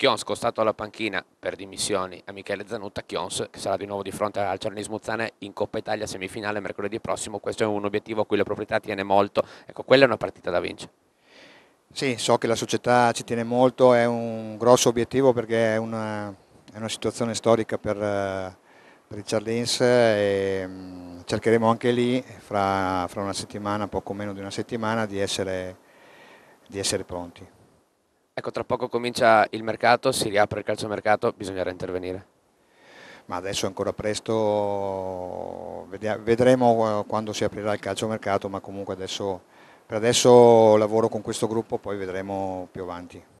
Chions costato alla panchina per dimissioni a Michele Zanutta, Chions che sarà di nuovo di fronte al Cernis Muzzane in Coppa Italia semifinale mercoledì prossimo, questo è un obiettivo a cui la proprietà tiene molto, ecco quella è una partita da vincere. Sì, so che la società ci tiene molto, è un grosso obiettivo perché è una, è una situazione storica per, per il Charlins e mm, cercheremo anche lì fra, fra, una settimana, poco meno di una settimana, di essere, di essere pronti. Ecco, tra poco comincia il mercato, si riapre il calciomercato, bisognerà intervenire. Ma adesso è ancora presto, vedremo eh, quando si aprirà il calciomercato, ma comunque adesso, per adesso lavoro con questo gruppo, poi vedremo più avanti.